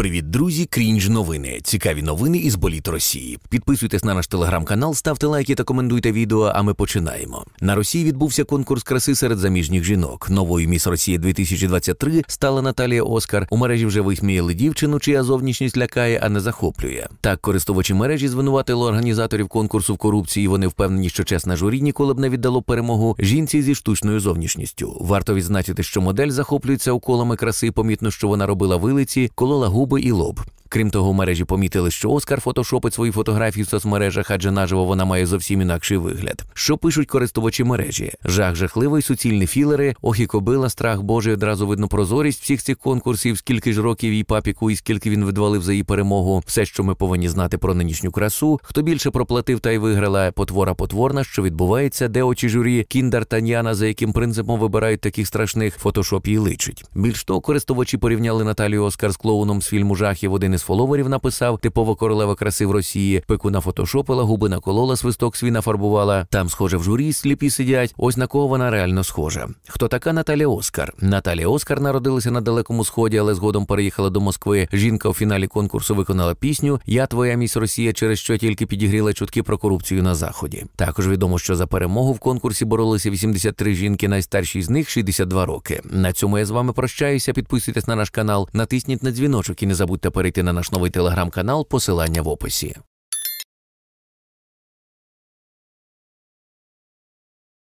Привіт, друзі! Крінж новини. Цікаві новини із боліт Росії. Підписуйтесь на наш телеграм-канал, ставте лайки та коментуйте відео. А ми починаємо. На Росії відбувся конкурс краси серед заміжніх жінок. Новою міс Росії 2023 стала Наталія Оскар. У мережі вже висміяли дівчину, чия зовнішність лякає, а не захоплює. Так, користувачі мережі звинуватили організаторів конкурсу в корупції. Вони впевнені, що чесне журі ніколи б не віддало перемогу жінці зі штучною зовнішністю. Варто відзначити, що модель захоплюється уколами краси. Помітно, що вона робила вилиці, колола губ губы и лоб. Крім того, мережі помітили, що Оскар фотошопить свої фотографії в соцмережах, адже наживо вона має зовсім інакший вигляд. Що пишуть користувачі мережі? Жах жахливий, суцільні філери, охікобила, страх Божий, одразу видно прозорість всіх цих конкурсів, скільки ж років її папіку і скільки він видвалив за її перемогу. Все, що ми повинні знати про нинішню красу. Хто більше проплатив та й виграла потвора потворна, що відбувається, де очі журі, кіндер Таняна, за яким принципом вибирають таких страшних, фотошоп її личить. Більш того, користувачі порівняли Наталію Оскар з клоуном з фільму Жахів один із фоловерів написав типово королева краси в Росії, пику нафотошопила, губи наколола, свисток свій нафарбувала. Там, схоже, в журі сліпі сидять. Ось на кого вона реально схожа. Хто така Наталія Оскар? Наталія Оскар народилася на далекому сході, але згодом переїхала до Москви. Жінка у фіналі конкурсу виконала пісню Я твоя місь Росія, через що тільки підігріла чутки про корупцію на заході. Також відомо, що за перемогу в конкурсі боролися 83 жінки, найстарші з них 62 роки. На цьому я з вами прощаюся. Підписуйтесь на наш канал, натисніть на дзвіночок і не забудьте перейти на на наш новий телеграм-канал, посилання в описі.